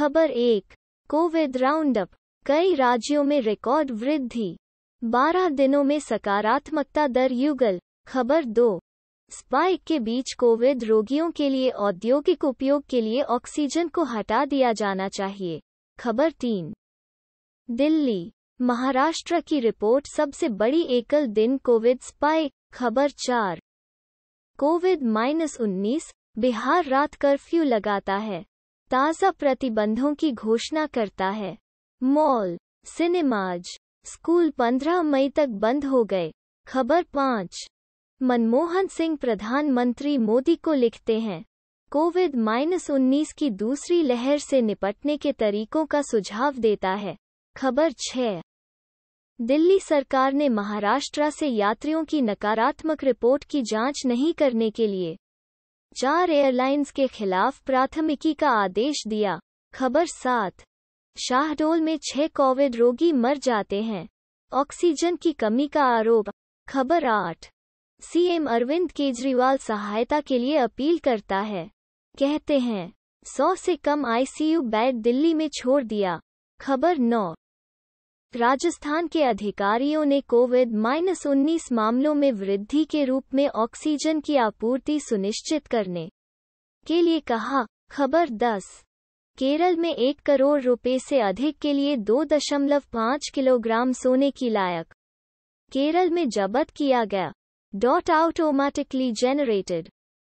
खबर एक Covid roundup कई राज्यों में रिकॉर्ड वृद्धि 12 दिनों में सकारात्मकता दर युगल खबर दो स्पाइक के बीच कोविड रोगियों के लिए औद्योगिक उपयोग के लिए ऑक्सीजन को हटा दिया जाना चाहिए खबर तीन दिल्ली महाराष्ट्र की रिपोर्ट सबसे बड़ी एकल दिन कोविड स्पाइक खबर चार कोविड माइनस उन्नीस बिहार रात कर्फ्यू लगाता है ताज़ा प्रतिबंधों की घोषणा करता है मॉल सिनेमाज स्कूल 15 मई तक बंद हो गए खबर पाँच मनमोहन सिंह प्रधानमंत्री मोदी को लिखते हैं कोविड माइनस उन्नीस की दूसरी लहर से निपटने के तरीकों का सुझाव देता है खबर छः दिल्ली सरकार ने महाराष्ट्र से यात्रियों की नकारात्मक रिपोर्ट की जांच नहीं करने के लिए चार एयरलाइंस के खिलाफ प्राथमिकी का आदेश दिया खबर सात शाहडोल में छह कोविड रोगी मर जाते हैं ऑक्सीजन की कमी का आरोप खबर आठ सीएम अरविंद केजरीवाल सहायता के लिए अपील करता है कहते हैं सौ से कम आईसीयू बेड दिल्ली में छोड़ दिया खबर नौ राजस्थान के अधिकारियों ने कोविड माइनस उन्नीस मामलों में वृद्धि के रूप में ऑक्सीजन की आपूर्ति सुनिश्चित करने के लिए कहा खबर 10 केरल में एक करोड़ रुपए से अधिक के लिए 2.5 किलोग्राम सोने की लायक केरल में जबत किया गया डॉट ऑटोमेटिकली जेनरेटेड